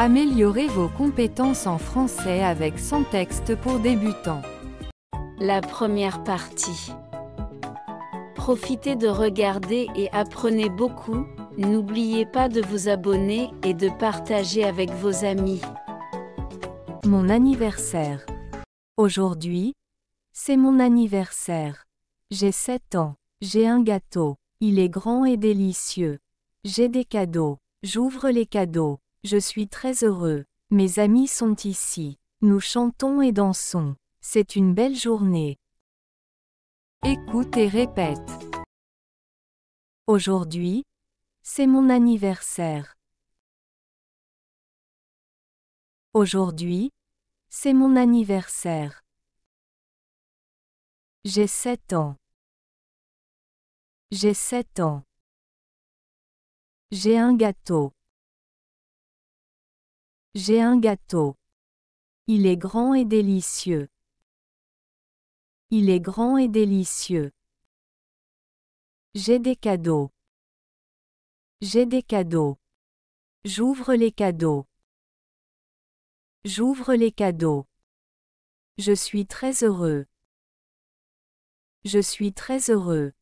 Améliorez vos compétences en français avec 100 textes pour débutants. La première partie. Profitez de regarder et apprenez beaucoup. N'oubliez pas de vous abonner et de partager avec vos amis. Mon anniversaire. Aujourd'hui, c'est mon anniversaire. J'ai 7 ans. J'ai un gâteau. Il est grand et délicieux. J'ai des cadeaux. J'ouvre les cadeaux. Je suis très heureux. Mes amis sont ici. Nous chantons et dansons. C'est une belle journée. Écoute et répète. Aujourd'hui, c'est mon anniversaire. Aujourd'hui, c'est mon anniversaire. J'ai 7 ans. J'ai 7 ans. J'ai un gâteau. J'ai un gâteau. Il est grand et délicieux. Il est grand et délicieux. J'ai des cadeaux. J'ai des cadeaux. J'ouvre les cadeaux. J'ouvre les cadeaux. Je suis très heureux. Je suis très heureux.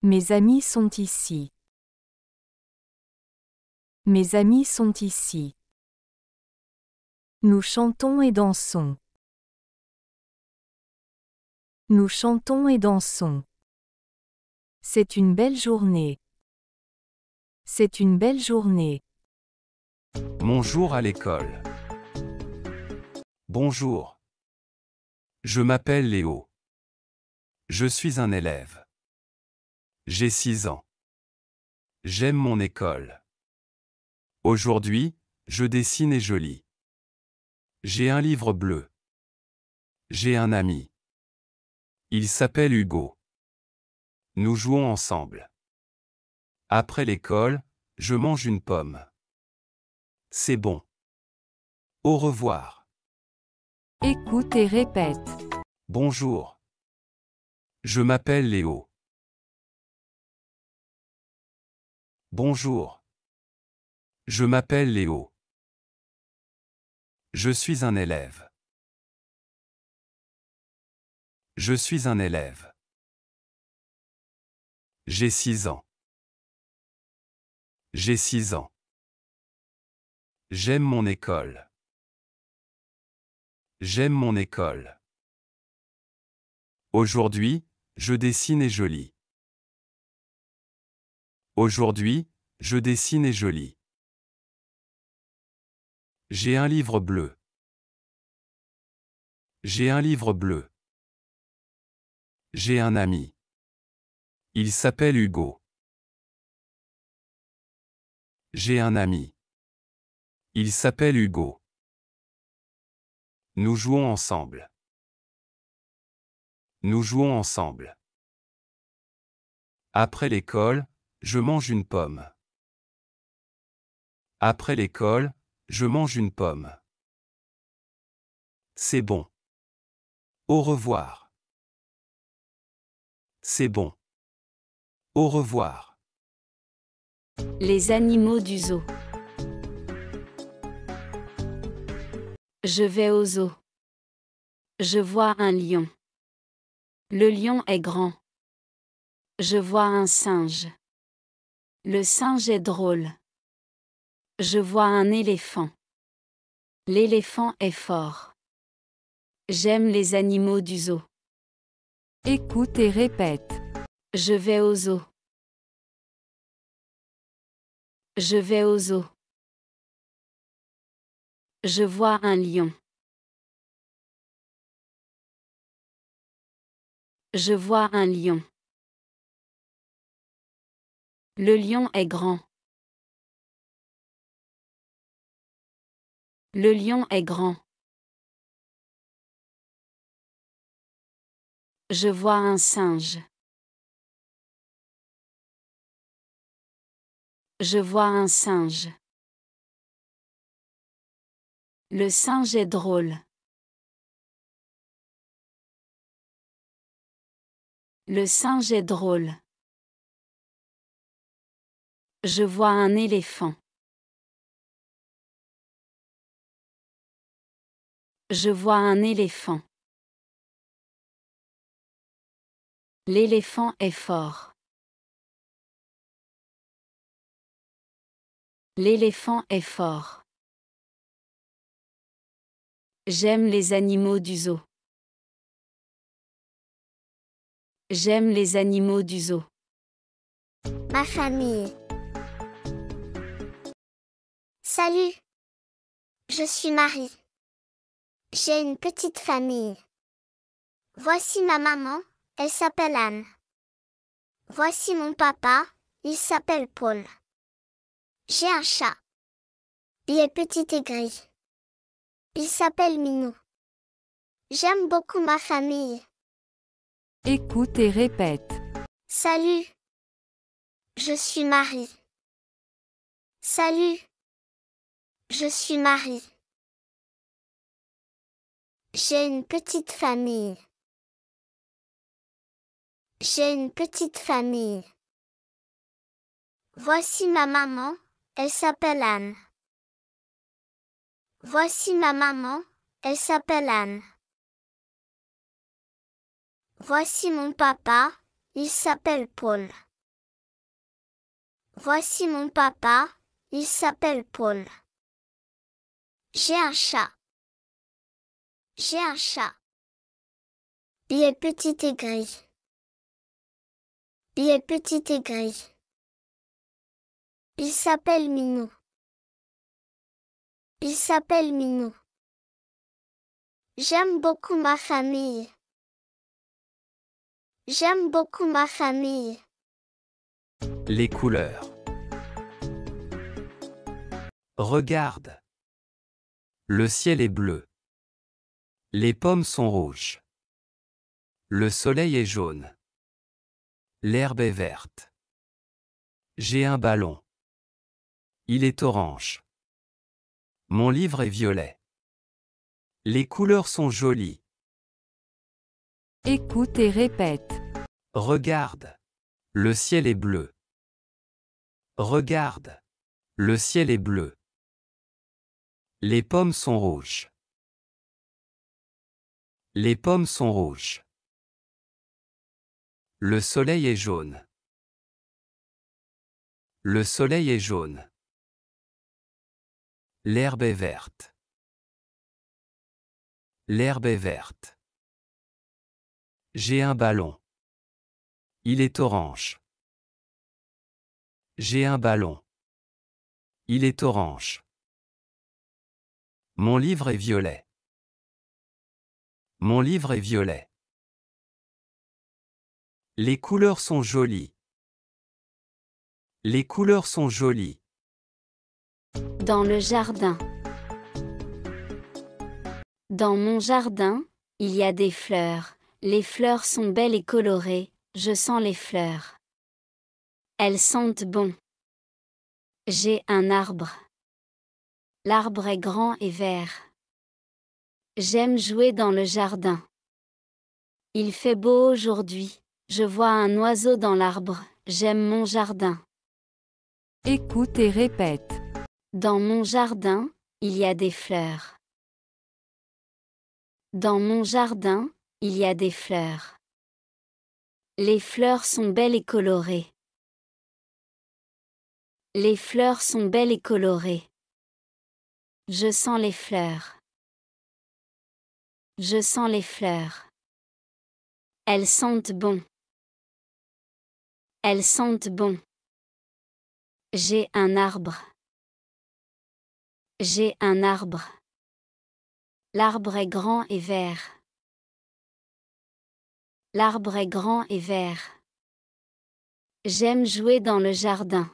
Mes amis sont ici. Mes amis sont ici. Nous chantons et dansons. Nous chantons et dansons. C'est une belle journée. C'est une belle journée. Bonjour à l'école. Bonjour. Je m'appelle Léo. Je suis un élève. J'ai 6 ans. J'aime mon école. Aujourd'hui, je dessine et je lis. J'ai un livre bleu. J'ai un ami. Il s'appelle Hugo. Nous jouons ensemble. Après l'école, je mange une pomme. C'est bon. Au revoir. Écoute et répète. Bonjour. Je m'appelle Léo. Bonjour. Je m'appelle Léo. Je suis un élève. Je suis un élève. J'ai six ans. J'ai six ans. J'aime mon école. J'aime mon école. Aujourd'hui, je dessine et joli. Aujourd'hui, je dessine et joli. J'ai un livre bleu. J'ai un livre bleu. J'ai un ami. Il s'appelle Hugo. J'ai un ami. Il s'appelle Hugo. Nous jouons ensemble. Nous jouons ensemble. Après l'école, je mange une pomme. Après l'école, je mange une pomme. C'est bon. Au revoir. C'est bon. Au revoir. Les animaux du zoo. Je vais au zoo. Je vois un lion. Le lion est grand. Je vois un singe. Le singe est drôle. Je vois un éléphant. L'éléphant est fort. J'aime les animaux du zoo. Écoute et répète. Je vais au zoo. Je vais au zoo. Je vois un lion. Je vois un lion. Le lion est grand. Le lion est grand. Je vois un singe. Je vois un singe. Le singe est drôle. Le singe est drôle. Je vois un éléphant. Je vois un éléphant. L'éléphant est fort. L'éléphant est fort. J'aime les animaux du zoo. J'aime les animaux du zoo. Ma famille. Salut. Je suis Marie. J'ai une petite famille. Voici ma maman, elle s'appelle Anne. Voici mon papa, il s'appelle Paul. J'ai un chat. Il est petit et gris. Il s'appelle Minou. J'aime beaucoup ma famille. Écoute et répète. Salut. Je suis Marie. Salut. Je suis Marie. J'ai une petite famille. J'ai une petite famille. Voici ma maman, elle s'appelle Anne. Voici ma maman, elle s'appelle Anne. Voici mon papa, il s'appelle Paul. Voici mon papa, il s'appelle Paul. J'ai un chat. J'ai un chat. Il est petit et gris. Il est petit et gris. Il s'appelle Minou. Il s'appelle Minou. J'aime beaucoup ma famille. J'aime beaucoup ma famille. Les couleurs. Regarde. Le ciel est bleu. Les pommes sont rouges. Le soleil est jaune. L'herbe est verte. J'ai un ballon. Il est orange. Mon livre est violet. Les couleurs sont jolies. Écoute et répète. Regarde. Le ciel est bleu. Regarde. Le ciel est bleu. Les pommes sont rouges. Les pommes sont rouges. Le soleil est jaune. Le soleil est jaune. L'herbe est verte. L'herbe est verte. J'ai un ballon. Il est orange. J'ai un ballon. Il est orange. Mon livre est violet. Mon livre est violet. Les couleurs sont jolies. Les couleurs sont jolies. Dans le jardin. Dans mon jardin, il y a des fleurs. Les fleurs sont belles et colorées. Je sens les fleurs. Elles sentent bon. J'ai un arbre. L'arbre est grand et vert. J'aime jouer dans le jardin. Il fait beau aujourd'hui. Je vois un oiseau dans l'arbre. J'aime mon jardin. Écoute et répète. Dans mon jardin, il y a des fleurs. Dans mon jardin, il y a des fleurs. Les fleurs sont belles et colorées. Les fleurs sont belles et colorées. Je sens les fleurs. Je sens les fleurs. Elles sentent bon. Elles sentent bon. J'ai un arbre. J'ai un arbre. L'arbre est grand et vert. L'arbre est grand et vert. J'aime jouer dans le jardin.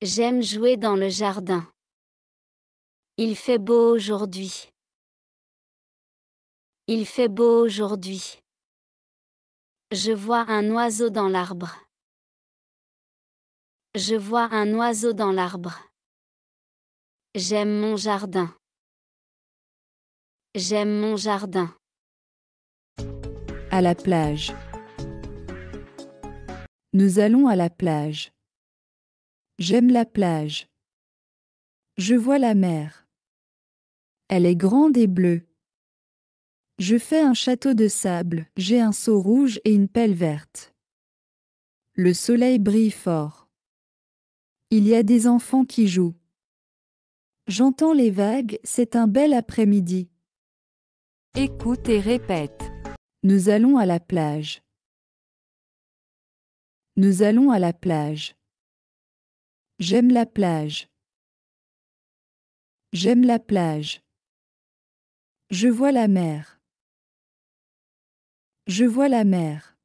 J'aime jouer dans le jardin. Il fait beau aujourd'hui. Il fait beau aujourd'hui. Je vois un oiseau dans l'arbre. Je vois un oiseau dans l'arbre. J'aime mon jardin. J'aime mon jardin. À la plage. Nous allons à la plage. J'aime la plage. Je vois la mer. Elle est grande et bleue. Je fais un château de sable, j'ai un seau rouge et une pelle verte. Le soleil brille fort. Il y a des enfants qui jouent. J'entends les vagues, c'est un bel après-midi. Écoute et répète. Nous allons à la plage. Nous allons à la plage. J'aime la plage. J'aime la plage. Je vois la mer. Je vois la mer.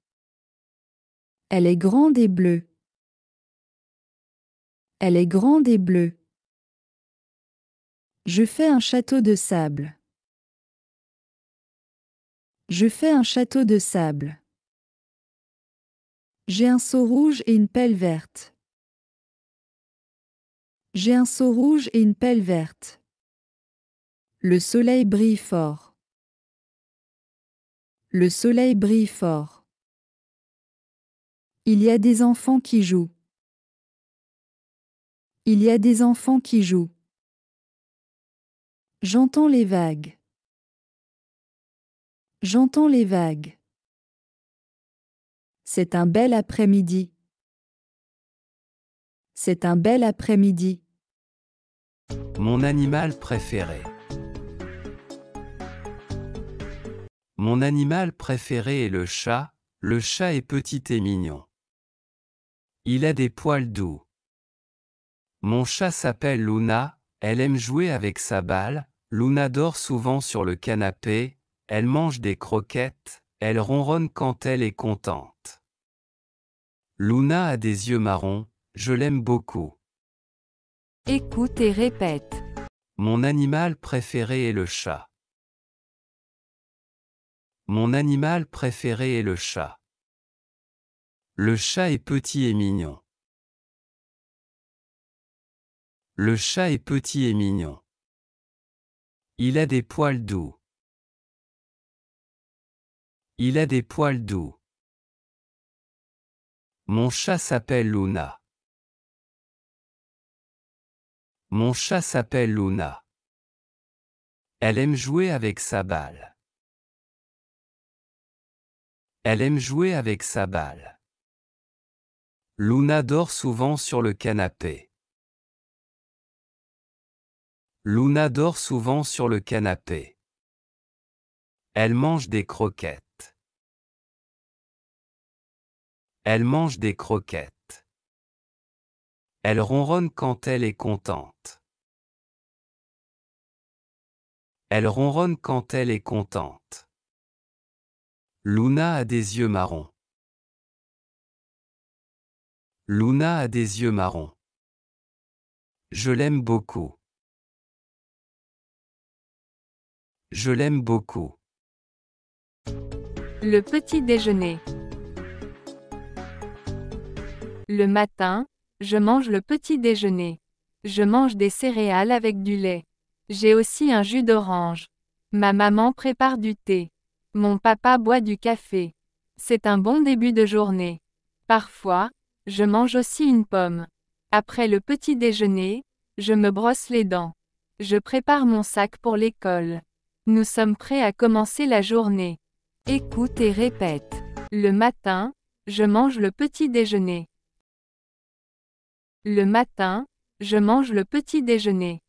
Elle est grande et bleue. Elle est grande et bleue. Je fais un château de sable. Je fais un château de sable. J'ai un seau rouge et une pelle verte. J'ai un seau rouge et une pelle verte. Le soleil brille fort. Le soleil brille fort. Il y a des enfants qui jouent. Il y a des enfants qui jouent. J'entends les vagues. J'entends les vagues. C'est un bel après-midi. C'est un bel après-midi. Mon animal préféré. Mon animal préféré est le chat, le chat est petit et mignon. Il a des poils doux. Mon chat s'appelle Luna, elle aime jouer avec sa balle, Luna dort souvent sur le canapé, elle mange des croquettes, elle ronronne quand elle est contente. Luna a des yeux marrons, je l'aime beaucoup. Écoute et répète. Mon animal préféré est le chat. Mon animal préféré est le chat. Le chat est petit et mignon. Le chat est petit et mignon. Il a des poils doux. Il a des poils doux. Mon chat s'appelle Luna. Mon chat s'appelle Luna. Elle aime jouer avec sa balle. Elle aime jouer avec sa balle. Luna dort souvent sur le canapé. Luna dort souvent sur le canapé. Elle mange des croquettes. Elle mange des croquettes. Elle ronronne quand elle est contente. Elle ronronne quand elle est contente. Luna a des yeux marrons. Luna a des yeux marrons. Je l'aime beaucoup. Je l'aime beaucoup. Le petit déjeuner. Le matin, je mange le petit déjeuner. Je mange des céréales avec du lait. J'ai aussi un jus d'orange. Ma maman prépare du thé. Mon papa boit du café. C'est un bon début de journée. Parfois, je mange aussi une pomme. Après le petit déjeuner, je me brosse les dents. Je prépare mon sac pour l'école. Nous sommes prêts à commencer la journée. Écoute et répète. Le matin, je mange le petit déjeuner. Le matin, je mange le petit déjeuner.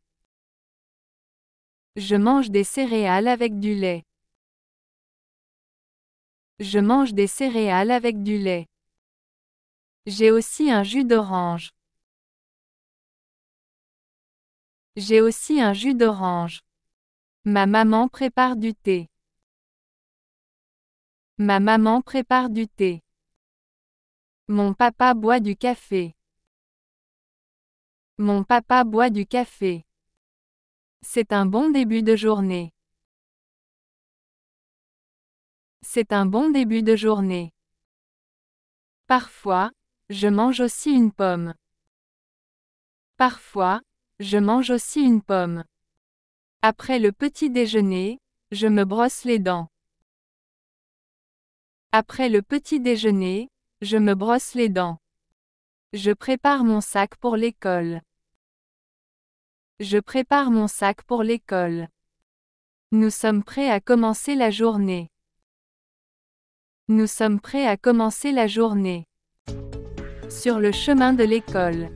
Je mange des céréales avec du lait. Je mange des céréales avec du lait. J'ai aussi un jus d'orange. J'ai aussi un jus d'orange. Ma maman prépare du thé. Ma maman prépare du thé. Mon papa boit du café. Mon papa boit du café. C'est un bon début de journée. C'est un bon début de journée. Parfois, je mange aussi une pomme. Parfois, je mange aussi une pomme. Après le petit déjeuner, je me brosse les dents. Après le petit déjeuner, je me brosse les dents. Je prépare mon sac pour l'école. Je prépare mon sac pour l'école. Nous sommes prêts à commencer la journée. Nous sommes prêts à commencer la journée. Sur le chemin de l'école.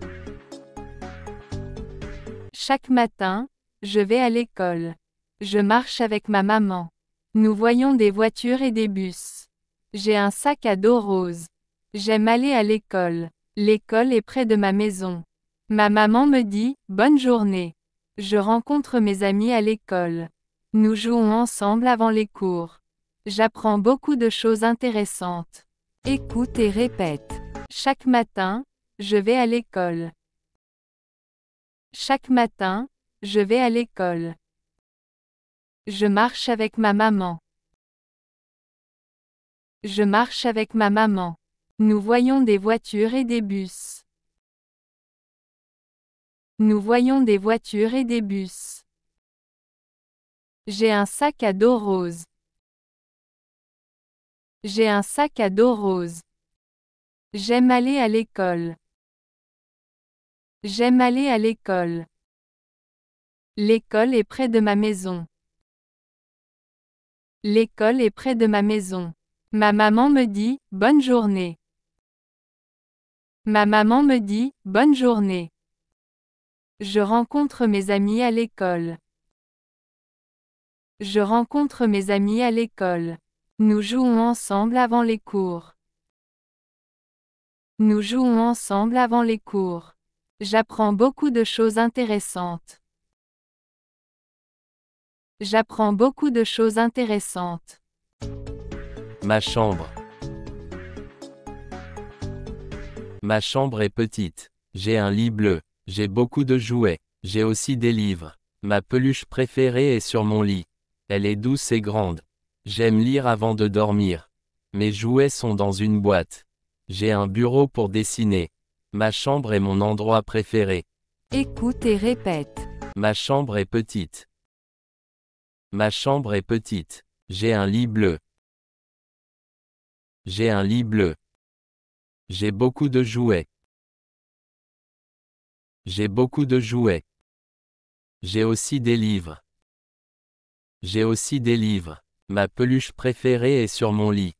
Chaque matin, je vais à l'école. Je marche avec ma maman. Nous voyons des voitures et des bus. J'ai un sac à dos rose. J'aime aller à l'école. L'école est près de ma maison. Ma maman me dit, bonne journée. Je rencontre mes amis à l'école. Nous jouons ensemble avant les cours. J'apprends beaucoup de choses intéressantes. Écoute et répète. Chaque matin, je vais à l'école. Chaque matin, je vais à l'école. Je marche avec ma maman. Je marche avec ma maman. Nous voyons des voitures et des bus. Nous voyons des voitures et des bus. J'ai un sac à dos rose. J'ai un sac à dos rose. J'aime aller à l'école. J'aime aller à l'école. L'école est près de ma maison. L'école est près de ma maison. Ma maman me dit, bonne journée. Ma maman me dit, bonne journée. Je rencontre mes amis à l'école. Je rencontre mes amis à l'école. Nous jouons ensemble avant les cours. Nous jouons ensemble avant les cours. J'apprends beaucoup de choses intéressantes. J'apprends beaucoup de choses intéressantes. Ma chambre. Ma chambre est petite. J'ai un lit bleu. J'ai beaucoup de jouets. J'ai aussi des livres. Ma peluche préférée est sur mon lit. Elle est douce et grande. J'aime lire avant de dormir. Mes jouets sont dans une boîte. J'ai un bureau pour dessiner. Ma chambre est mon endroit préféré. Écoute et répète. Ma chambre est petite. Ma chambre est petite. J'ai un lit bleu. J'ai un lit bleu. J'ai beaucoup de jouets. J'ai beaucoup de jouets. J'ai aussi des livres. J'ai aussi des livres. Ma peluche préférée est sur mon lit.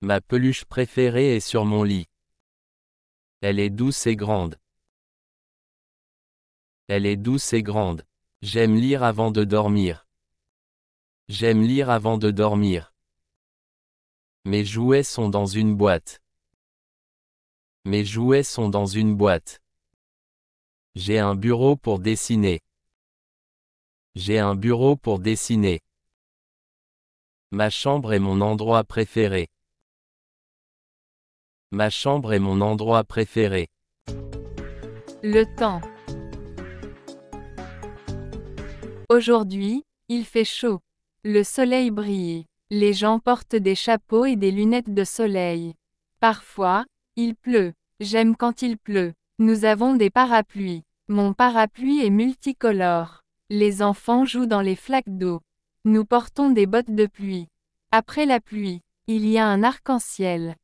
Ma peluche préférée est sur mon lit. Elle est douce et grande. Elle est douce et grande. J'aime lire avant de dormir. J'aime lire avant de dormir. Mes jouets sont dans une boîte. Mes jouets sont dans une boîte. J'ai un bureau pour dessiner. J'ai un bureau pour dessiner. Ma chambre est mon endroit préféré. Ma chambre est mon endroit préféré. Le temps. Aujourd'hui, il fait chaud. Le soleil brille. Les gens portent des chapeaux et des lunettes de soleil. Parfois, il pleut. J'aime quand il pleut. Nous avons des parapluies. Mon parapluie est multicolore. Les enfants jouent dans les flaques d'eau. Nous portons des bottes de pluie. Après la pluie, il y a un arc-en-ciel.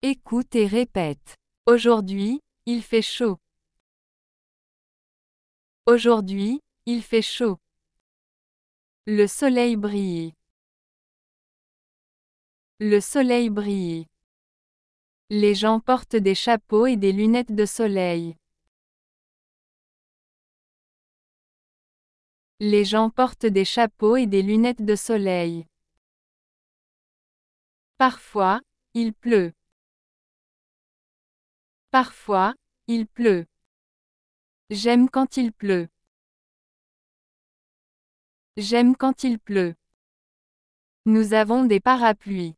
Écoute et répète. Aujourd'hui, il fait chaud. Aujourd'hui, il fait chaud. Le soleil brille. Le soleil brille. Les gens portent des chapeaux et des lunettes de soleil. Les gens portent des chapeaux et des lunettes de soleil. Parfois, il pleut. Parfois, il pleut. J'aime quand il pleut. J'aime quand il pleut. Nous avons des parapluies.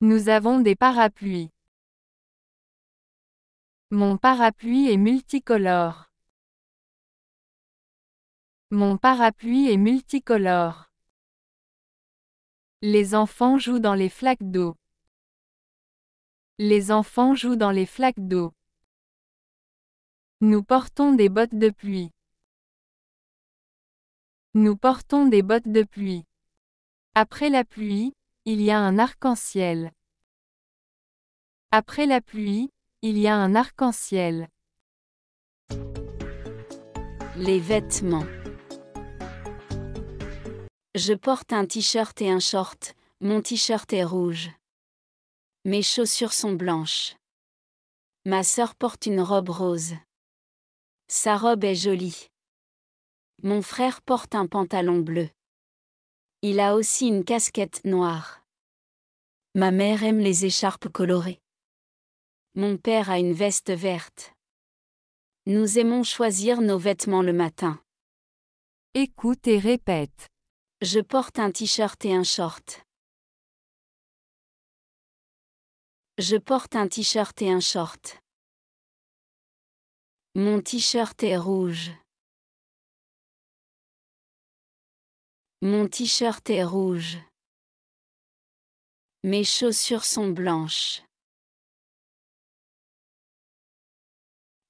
Nous avons des parapluies. Mon parapluie est multicolore. Mon parapluie est multicolore. Les enfants jouent dans les flaques d'eau. Les enfants jouent dans les flaques d'eau. Nous portons des bottes de pluie. Nous portons des bottes de pluie. Après la pluie, il y a un arc-en-ciel. Après la pluie, il y a un arc-en-ciel. Les vêtements. Je porte un t-shirt et un short, mon t-shirt est rouge. Mes chaussures sont blanches. Ma sœur porte une robe rose. Sa robe est jolie. Mon frère porte un pantalon bleu. Il a aussi une casquette noire. Ma mère aime les écharpes colorées. Mon père a une veste verte. Nous aimons choisir nos vêtements le matin. Écoute et répète. Je porte un t-shirt et un short. Je porte un t-shirt et un short. Mon t-shirt est rouge. Mon t-shirt est rouge. Mes chaussures sont blanches.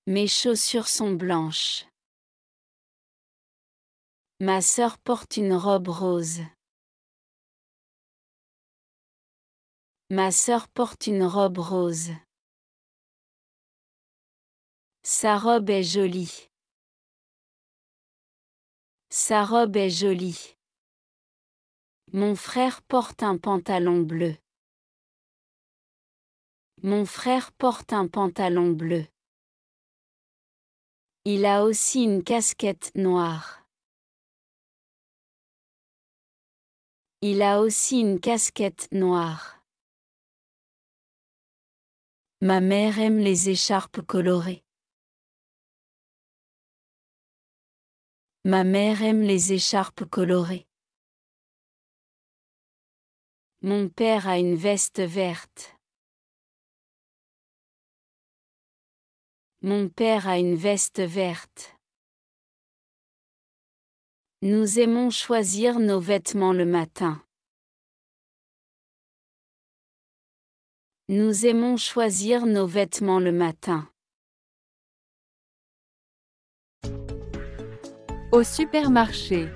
Mes chaussures sont blanches. Ma sœur porte une robe rose. Ma sœur porte une robe rose. Sa robe est jolie. Sa robe est jolie. Mon frère porte un pantalon bleu. Mon frère porte un pantalon bleu. Il a aussi une casquette noire. Il a aussi une casquette noire. Ma mère aime les écharpes colorées. Ma mère aime les écharpes colorées. Mon père a une veste verte. Mon père a une veste verte. Nous aimons choisir nos vêtements le matin. Nous aimons choisir nos vêtements le matin. Au supermarché.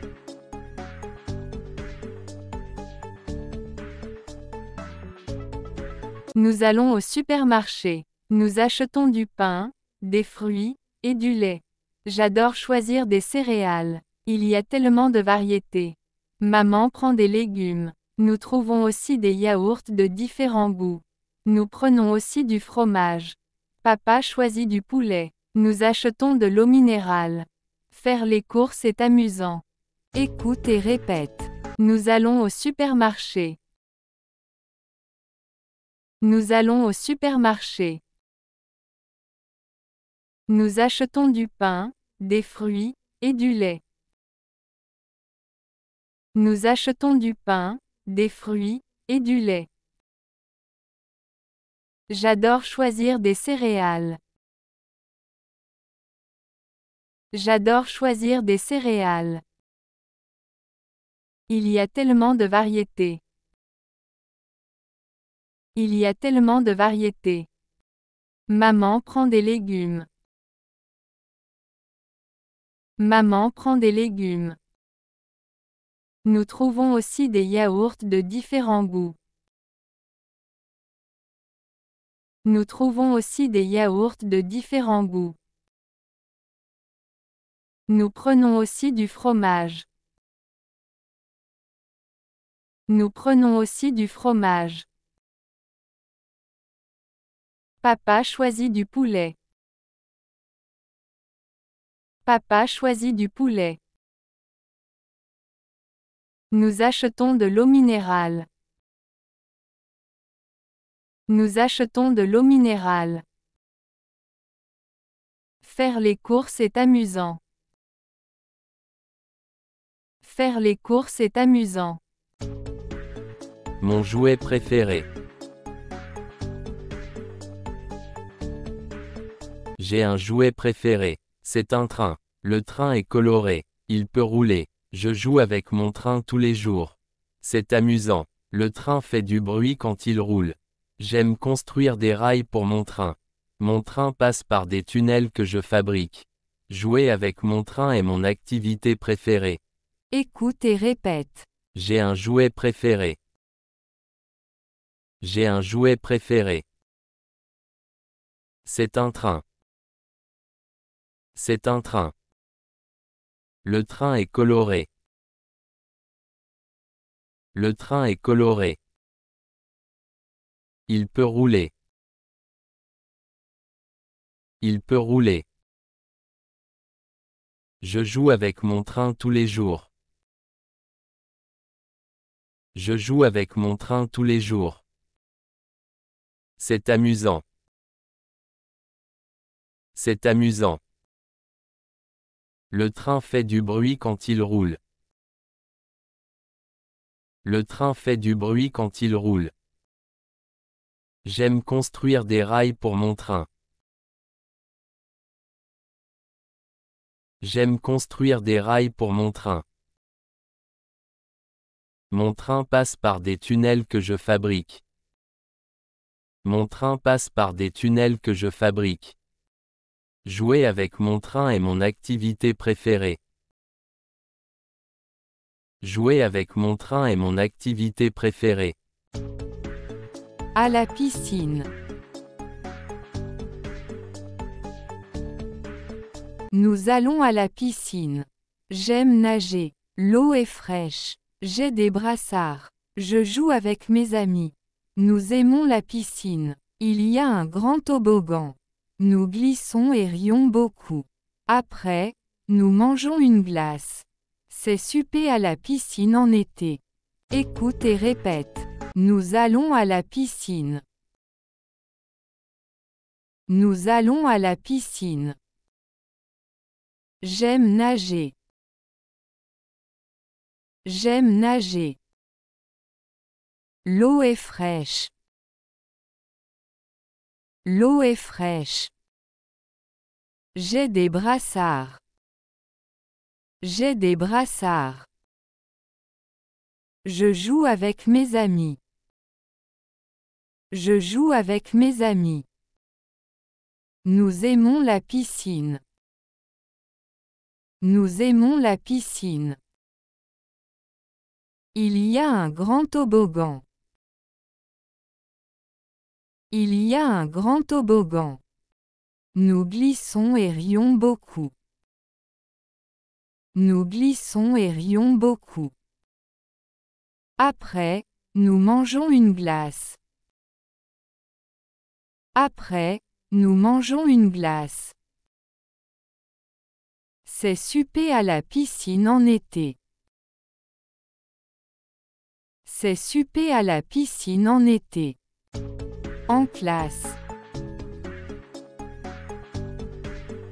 Nous allons au supermarché. Nous achetons du pain, des fruits et du lait. J'adore choisir des céréales. Il y a tellement de variétés. Maman prend des légumes. Nous trouvons aussi des yaourts de différents goûts. Nous prenons aussi du fromage. Papa choisit du poulet. Nous achetons de l'eau minérale. Faire les courses est amusant. Écoute et répète. Nous allons au supermarché. Nous allons au supermarché. Nous achetons du pain, des fruits et du lait. Nous achetons du pain, des fruits et du lait. J'adore choisir des céréales. J'adore choisir des céréales. Il y a tellement de variétés. Il y a tellement de variétés. Maman prend des légumes. Maman prend des légumes. Nous trouvons aussi des yaourts de différents goûts. Nous trouvons aussi des yaourts de différents goûts. Nous prenons aussi du fromage. Nous prenons aussi du fromage. Papa choisit du poulet. Papa choisit du poulet. Nous achetons de l'eau minérale. Nous achetons de l'eau minérale. Faire les courses est amusant. Faire les courses est amusant. Mon jouet préféré. J'ai un jouet préféré. C'est un train. Le train est coloré. Il peut rouler. Je joue avec mon train tous les jours. C'est amusant. Le train fait du bruit quand il roule. J'aime construire des rails pour mon train. Mon train passe par des tunnels que je fabrique. Jouer avec mon train est mon activité préférée. Écoute et répète. J'ai un jouet préféré. J'ai un jouet préféré. C'est un train. C'est un train. Le train est coloré. Le train est coloré. Il peut rouler. Il peut rouler. Je joue avec mon train tous les jours. Je joue avec mon train tous les jours. C'est amusant. C'est amusant. Le train fait du bruit quand il roule. Le train fait du bruit quand il roule. J'aime construire des rails pour mon train. J'aime construire des rails pour mon train. Mon train passe par des tunnels que je fabrique. Mon train passe par des tunnels que je fabrique. Jouer avec mon train est mon activité préférée. Jouer avec mon train est mon activité préférée. À la piscine. Nous allons à la piscine. J'aime nager. L'eau est fraîche. J'ai des brassards. Je joue avec mes amis. Nous aimons la piscine. Il y a un grand toboggan. Nous glissons et rions beaucoup. Après, nous mangeons une glace. C'est super à la piscine en été. Écoute et répète. Nous allons à la piscine. Nous allons à la piscine. J'aime nager. J'aime nager. L'eau est fraîche. L'eau est fraîche. J'ai des brassards. J'ai des brassards. Je joue avec mes amis. Je joue avec mes amis. Nous aimons la piscine. Nous aimons la piscine. Il y a un grand toboggan. Il y a un grand toboggan. Nous glissons et rions beaucoup. Nous glissons et rions beaucoup. Après, nous mangeons une glace. Après, nous mangeons une glace. C'est super à la piscine en été. C'est super à la piscine en été. En classe.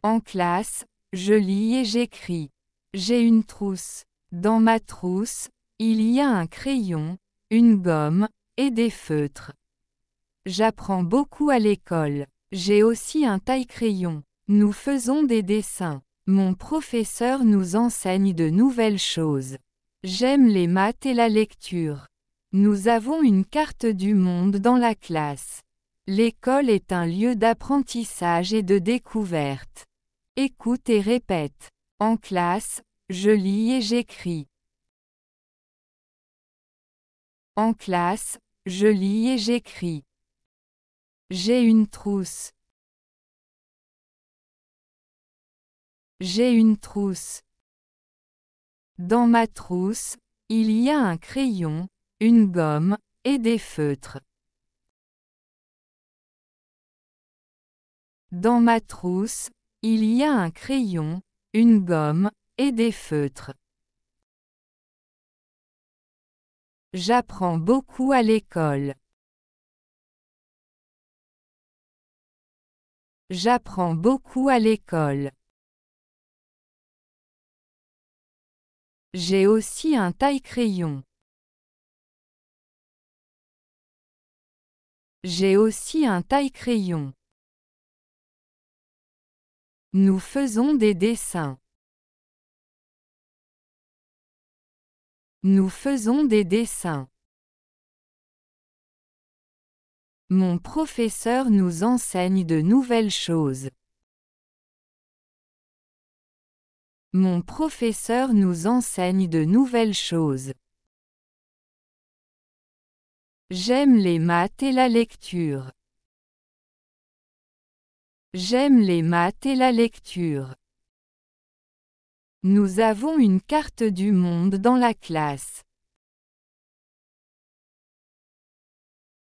En classe, je lis et j'écris. J'ai une trousse. Dans ma trousse, il y a un crayon, une gomme, et des feutres. J'apprends beaucoup à l'école. J'ai aussi un taille-crayon. Nous faisons des dessins. Mon professeur nous enseigne de nouvelles choses. J'aime les maths et la lecture. Nous avons une carte du monde dans la classe. L'école est un lieu d'apprentissage et de découverte. Écoute et répète. En classe, je lis et j'écris. En classe, je lis et j'écris. J'ai une trousse. J'ai une trousse. Dans ma trousse, il y a un crayon, une gomme, et des feutres. Dans ma trousse, il y a un crayon, une gomme, et des feutres. J'apprends beaucoup à l'école. J'apprends beaucoup à l'école. J'ai aussi un taille-crayon. J'ai aussi un taille-crayon. Nous faisons des dessins. Nous faisons des dessins. Mon professeur nous enseigne de nouvelles choses. Mon professeur nous enseigne de nouvelles choses. J'aime les maths et la lecture. J'aime les maths et la lecture. Nous avons une carte du monde dans la classe.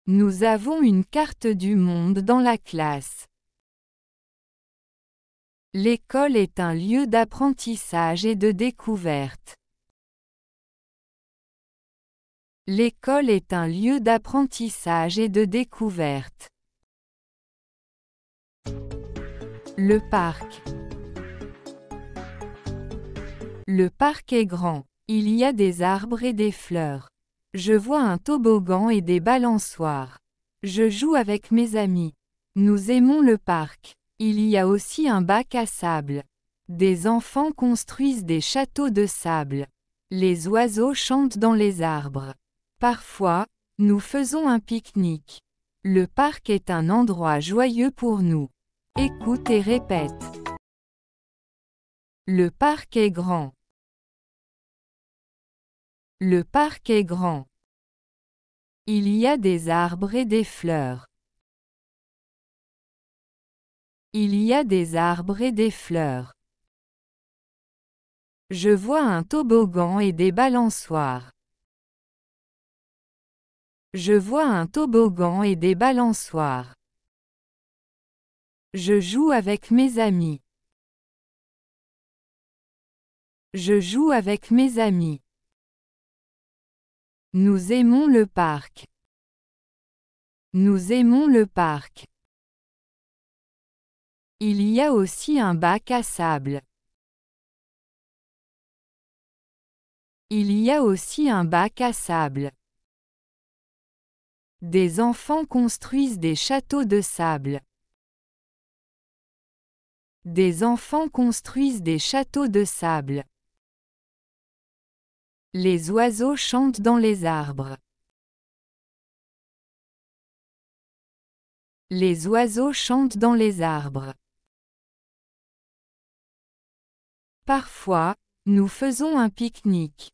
Nous avons une carte du monde dans la classe. L'école est un lieu d'apprentissage et de découverte. L'école est un lieu d'apprentissage et de découverte. Le parc. Le parc est grand. Il y a des arbres et des fleurs. Je vois un toboggan et des balançoires. Je joue avec mes amis. Nous aimons le parc. Il y a aussi un bac à sable. Des enfants construisent des châteaux de sable. Les oiseaux chantent dans les arbres. Parfois, nous faisons un pique-nique. Le parc est un endroit joyeux pour nous. Écoute et répète. Le parc est grand. Le parc est grand. Il y a des arbres et des fleurs. Il y a des arbres et des fleurs. Je vois un toboggan et des balançoires. Je vois un toboggan et des balançoires. Je joue avec mes amis. Je joue avec mes amis. Nous aimons le parc. Nous aimons le parc. Il y a aussi un bac à sable. Il y a aussi un bac à sable. Des enfants construisent des châteaux de sable. Des enfants construisent des châteaux de sable. Les oiseaux chantent dans les arbres. Les oiseaux chantent dans les arbres. Parfois, nous faisons un pique-nique.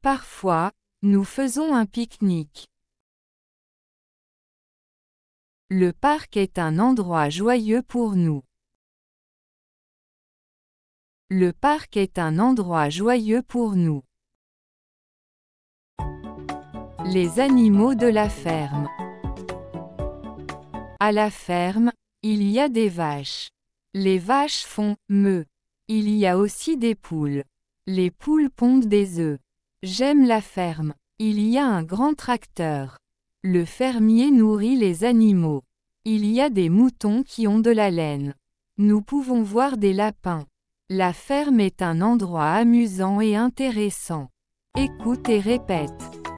Parfois, nous faisons un pique-nique. Le parc est un endroit joyeux pour nous. Le parc est un endroit joyeux pour nous. Les animaux de la ferme. À la ferme, il y a des vaches. Les vaches font meuh ». Il y a aussi des poules. Les poules pondent des œufs. J'aime la ferme. Il y a un grand tracteur. Le fermier nourrit les animaux. Il y a des moutons qui ont de la laine. Nous pouvons voir des lapins. La ferme est un endroit amusant et intéressant. Écoute et répète.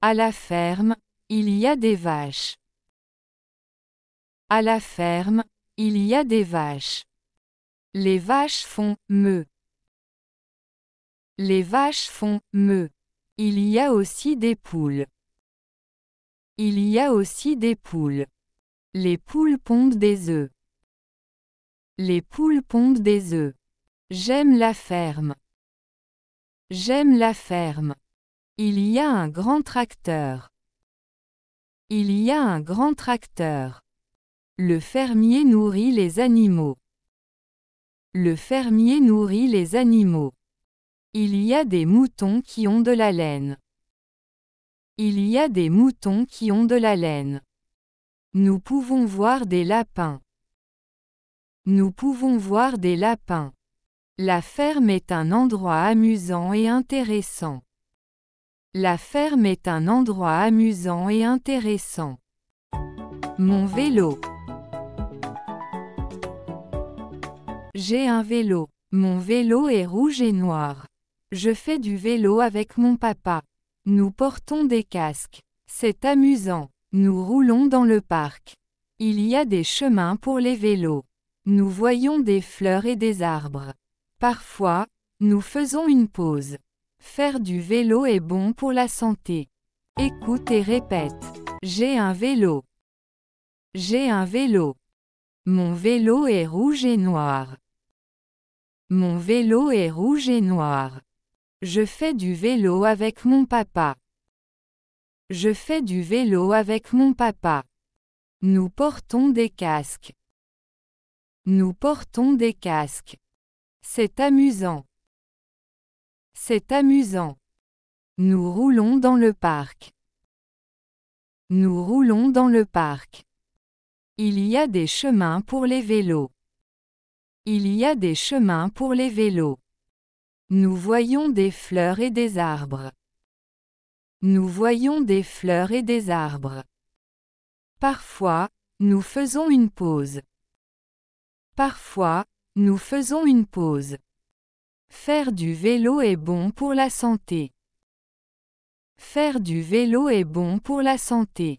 À la ferme, il y a des vaches. À la ferme, il y a des vaches. Les vaches font me. Les vaches font me. Il y a aussi des poules. Il y a aussi des poules. Les poules pondent des œufs. Les poules pondent des œufs. J'aime la ferme. J'aime la ferme. Il y a un grand tracteur. Il y a un grand tracteur. Le fermier nourrit les animaux. Le fermier nourrit les animaux. Il y a des moutons qui ont de la laine. Il y a des moutons qui ont de la laine. Nous pouvons voir des lapins. Nous pouvons voir des lapins. La ferme est un endroit amusant et intéressant. La ferme est un endroit amusant et intéressant. Mon vélo. J'ai un vélo. Mon vélo est rouge et noir. Je fais du vélo avec mon papa. Nous portons des casques. C'est amusant. Nous roulons dans le parc. Il y a des chemins pour les vélos. Nous voyons des fleurs et des arbres. Parfois, nous faisons une pause. Faire du vélo est bon pour la santé. Écoute et répète. J'ai un vélo. J'ai un vélo. Mon vélo est rouge et noir. Mon vélo est rouge et noir. Je fais du vélo avec mon papa. Je fais du vélo avec mon papa. Nous portons des casques. Nous portons des casques. C'est amusant. C'est amusant. Nous roulons dans le parc. Nous roulons dans le parc. Il y a des chemins pour les vélos. Il y a des chemins pour les vélos. Nous voyons des fleurs et des arbres. Nous voyons des fleurs et des arbres. Parfois, nous faisons une pause. Parfois, nous faisons une pause. Faire du vélo est bon pour la santé. Faire du vélo est bon pour la santé.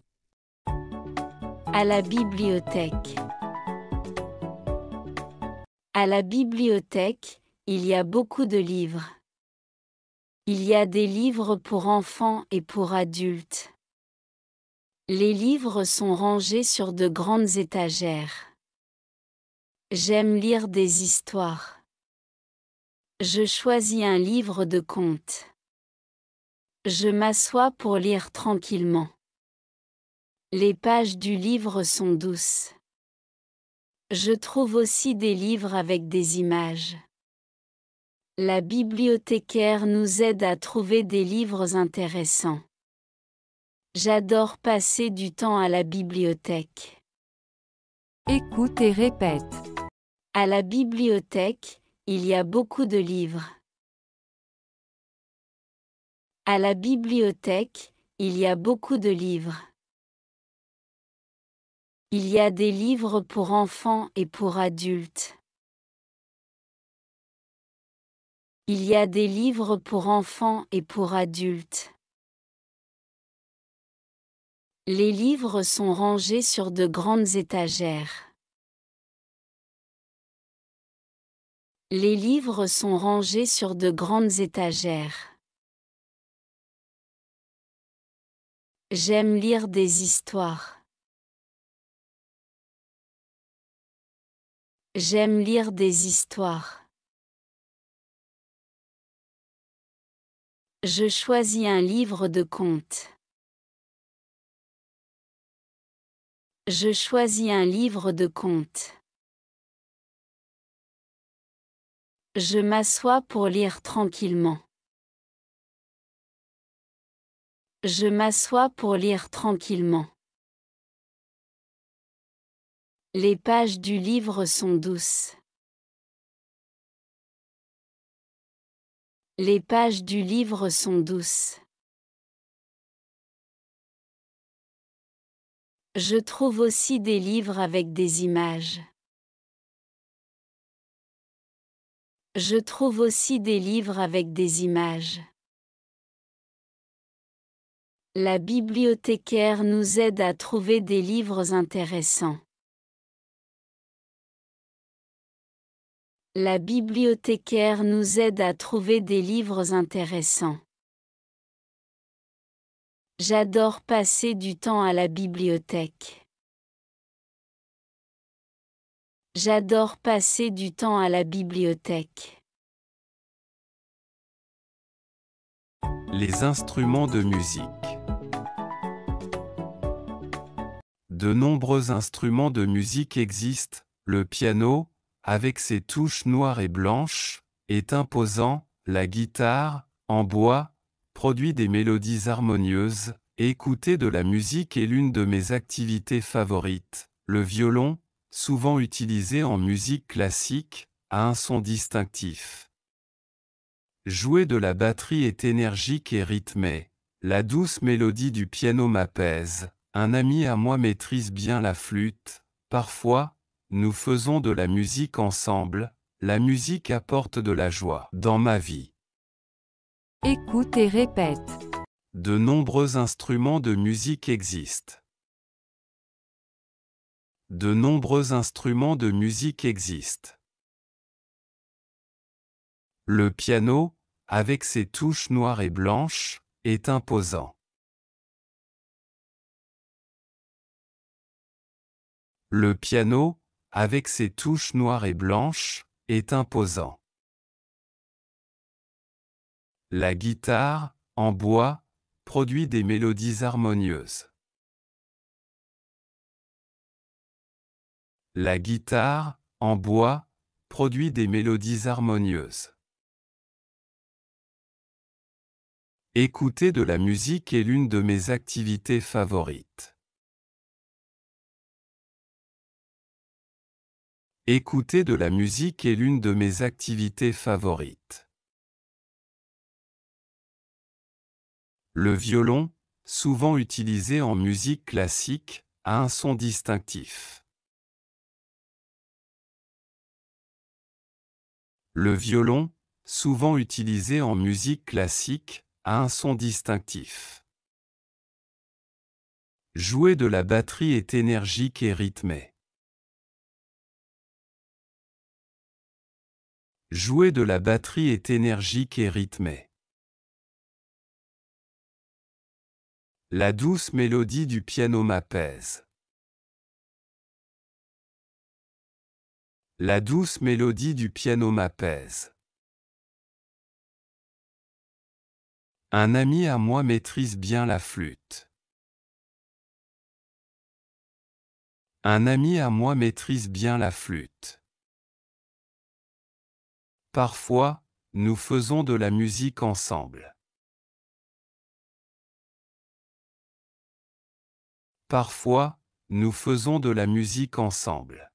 À la bibliothèque. À la bibliothèque, il y a beaucoup de livres. Il y a des livres pour enfants et pour adultes. Les livres sont rangés sur de grandes étagères. J'aime lire des histoires. Je choisis un livre de contes. Je m'assois pour lire tranquillement. Les pages du livre sont douces. Je trouve aussi des livres avec des images la bibliothécaire nous aide à trouver des livres intéressants. J'adore passer du temps à la bibliothèque. Écoute et répète. À la bibliothèque, il y a beaucoup de livres. À la bibliothèque, il y a beaucoup de livres. Il y a des livres pour enfants et pour adultes. Il y a des livres pour enfants et pour adultes. Les livres sont rangés sur de grandes étagères. Les livres sont rangés sur de grandes étagères. J'aime lire des histoires. J'aime lire des histoires. Je choisis un livre de contes. Je choisis un livre de contes. Je m'assois pour lire tranquillement. Je m'assois pour lire tranquillement. Les pages du livre sont douces. Les pages du livre sont douces. Je trouve aussi des livres avec des images. Je trouve aussi des livres avec des images. La bibliothécaire nous aide à trouver des livres intéressants. La bibliothécaire nous aide à trouver des livres intéressants. J'adore passer du temps à la bibliothèque. J'adore passer du temps à la bibliothèque. Les instruments de musique. De nombreux instruments de musique existent, le piano, avec ses touches noires et blanches, est imposant, la guitare, en bois, produit des mélodies harmonieuses, écouter de la musique est l'une de mes activités favorites. Le violon, souvent utilisé en musique classique, a un son distinctif. Jouer de la batterie est énergique et rythmé. La douce mélodie du piano m'apaise. Un ami à moi maîtrise bien la flûte. Parfois, nous faisons de la musique ensemble, la musique apporte de la joie dans ma vie. Écoute et répète. De nombreux instruments de musique existent. De nombreux instruments de musique existent. Le piano, avec ses touches noires et blanches, est imposant. Le piano, avec ses touches noires et blanches, est imposant. La guitare, en bois, produit des mélodies harmonieuses. La guitare, en bois, produit des mélodies harmonieuses. Écouter de la musique est l'une de mes activités favorites. Écouter de la musique est l'une de mes activités favorites. Le violon, souvent utilisé en musique classique, a un son distinctif. Le violon, souvent utilisé en musique classique, a un son distinctif. Jouer de la batterie est énergique et rythmé. Jouer de la batterie est énergique et rythmé. La douce mélodie du piano m'apaise. La douce mélodie du piano m'apaise. Un ami à moi maîtrise bien la flûte. Un ami à moi maîtrise bien la flûte. Parfois, nous faisons de la musique ensemble. Parfois, nous faisons de la musique ensemble.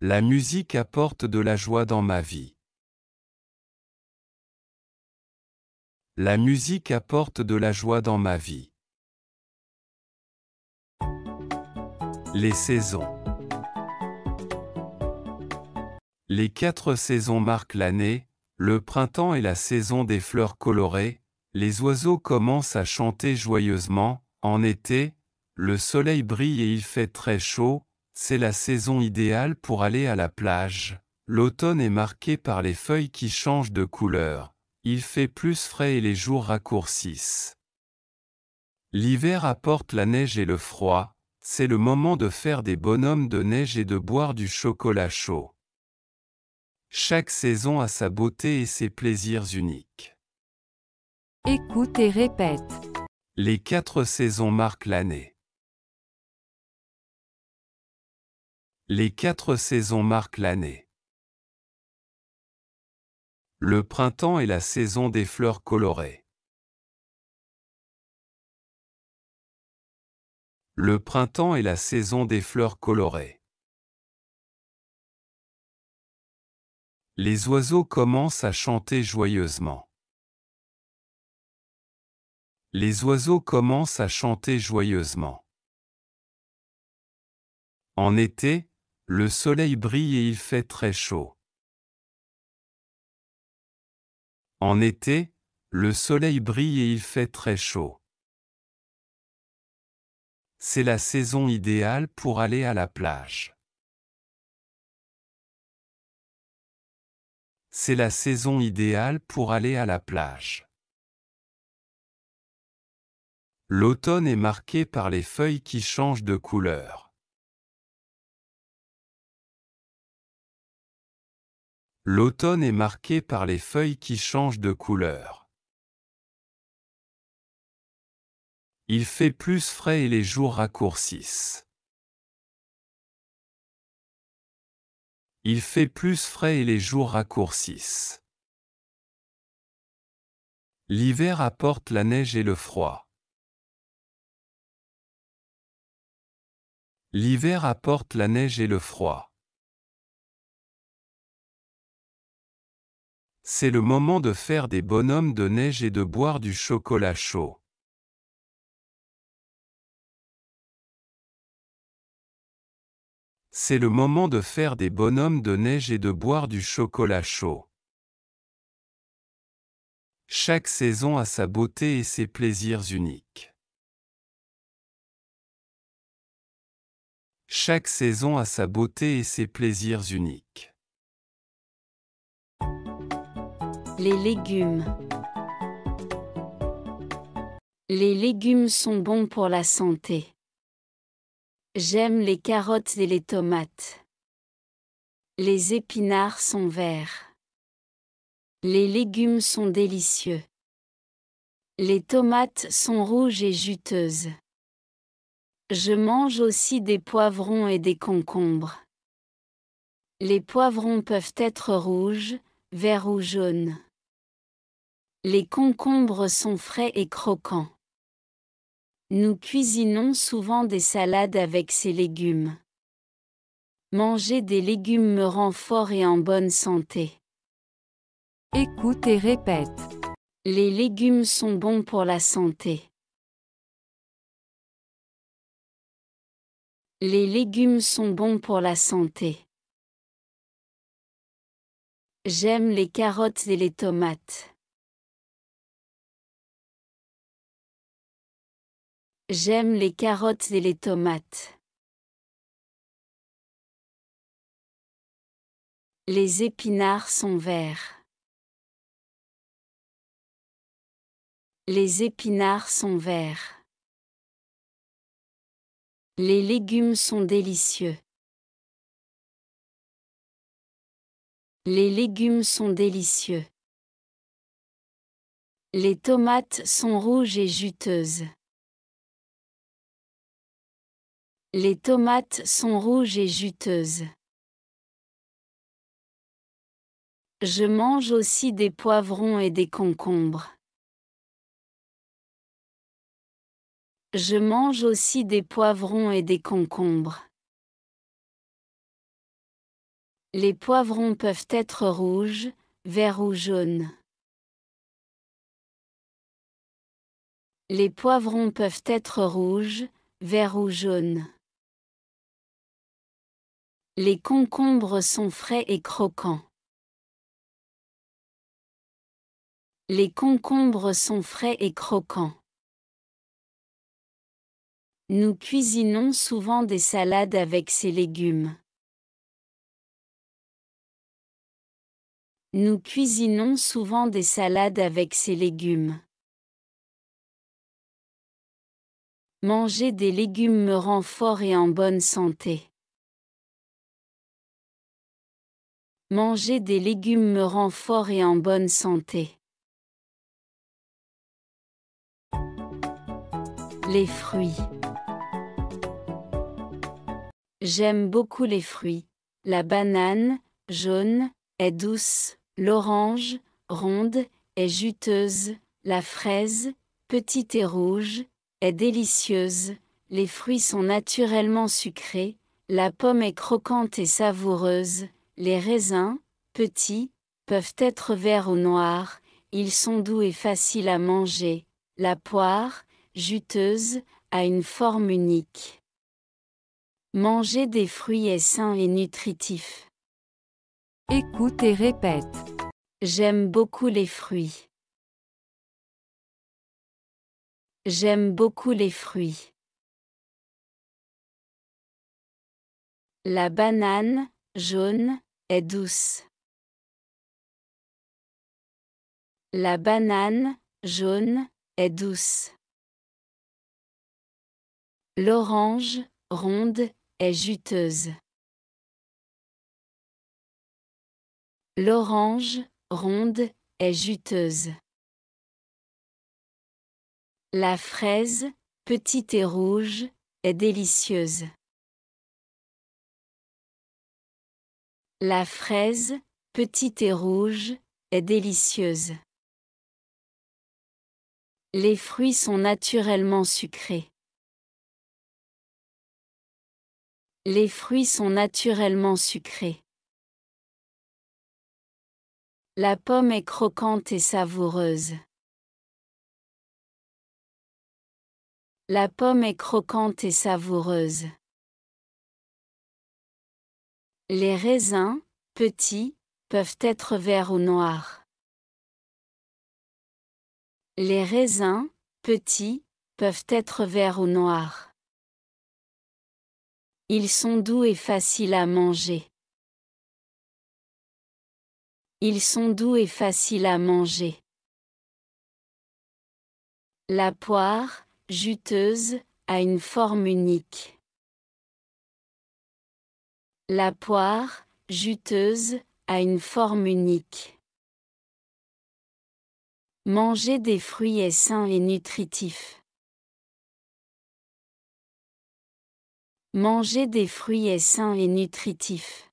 La musique apporte de la joie dans ma vie. La musique apporte de la joie dans ma vie. Les saisons. Les quatre saisons marquent l'année, le printemps est la saison des fleurs colorées, les oiseaux commencent à chanter joyeusement, en été, le soleil brille et il fait très chaud, c'est la saison idéale pour aller à la plage. L'automne est marqué par les feuilles qui changent de couleur, il fait plus frais et les jours raccourcissent. L'hiver apporte la neige et le froid, c'est le moment de faire des bonhommes de neige et de boire du chocolat chaud. Chaque saison a sa beauté et ses plaisirs uniques. Écoute et répète. Les quatre saisons marquent l'année. Les quatre saisons marquent l'année. Le printemps est la saison des fleurs colorées. Le printemps est la saison des fleurs colorées. Les oiseaux commencent à chanter joyeusement. Les oiseaux commencent à chanter joyeusement. En été, le soleil brille et il fait très chaud. En été, le soleil brille et il fait très chaud. C'est la saison idéale pour aller à la plage. c'est la saison idéale pour aller à la plage. L'automne est marqué par les feuilles qui changent de couleur. L'automne est marqué par les feuilles qui changent de couleur. Il fait plus frais et les jours raccourcissent. Il fait plus frais et les jours raccourcissent. L'hiver apporte la neige et le froid. L'hiver apporte la neige et le froid. C'est le moment de faire des bonhommes de neige et de boire du chocolat chaud. C'est le moment de faire des bonhommes de neige et de boire du chocolat chaud. Chaque saison a sa beauté et ses plaisirs uniques. Chaque saison a sa beauté et ses plaisirs uniques. Les légumes. Les légumes sont bons pour la santé. J'aime les carottes et les tomates. Les épinards sont verts. Les légumes sont délicieux. Les tomates sont rouges et juteuses. Je mange aussi des poivrons et des concombres. Les poivrons peuvent être rouges, verts ou jaunes. Les concombres sont frais et croquants. Nous cuisinons souvent des salades avec ces légumes. Manger des légumes me rend fort et en bonne santé. Écoute et répète. Les légumes sont bons pour la santé. Les légumes sont bons pour la santé. J'aime les carottes et les tomates. J'aime les carottes et les tomates. Les épinards sont verts. Les épinards sont verts. Les légumes sont délicieux. Les légumes sont délicieux. Les tomates sont rouges et juteuses. Les tomates sont rouges et juteuses. Je mange aussi des poivrons et des concombres. Je mange aussi des poivrons et des concombres. Les poivrons peuvent être rouges, verts ou jaunes. Les poivrons peuvent être rouges, verts ou jaunes. Les concombres sont frais et croquants. Les concombres sont frais et croquants. Nous cuisinons souvent des salades avec ces légumes. Nous cuisinons souvent des salades avec ces légumes. Manger des légumes me rend fort et en bonne santé. Manger des légumes me rend fort et en bonne santé. Les fruits. J'aime beaucoup les fruits. La banane, jaune, est douce, l'orange, ronde, est juteuse, la fraise, petite et rouge, est délicieuse, les fruits sont naturellement sucrés, la pomme est croquante et savoureuse, les raisins, petits, peuvent être verts ou noirs, ils sont doux et faciles à manger. La poire, juteuse, a une forme unique. Manger des fruits est sain et nutritif. Écoute et répète. J'aime beaucoup les fruits. J'aime beaucoup les fruits. La banane, jaune, est douce. La banane, jaune, est douce. L'orange, ronde, est juteuse. L'orange, ronde, est juteuse. La fraise, petite et rouge, est délicieuse. La fraise, petite et rouge, est délicieuse. Les fruits sont naturellement sucrés. Les fruits sont naturellement sucrés. La pomme est croquante et savoureuse. La pomme est croquante et savoureuse. Les raisins, petits, peuvent être verts ou noirs. Les raisins, petits, peuvent être verts ou noirs. Ils sont doux et faciles à manger. Ils sont doux et faciles à manger. La poire, juteuse, a une forme unique. La poire, juteuse, a une forme unique. Manger des fruits est sain et nutritif. Manger des fruits est sain et nutritif.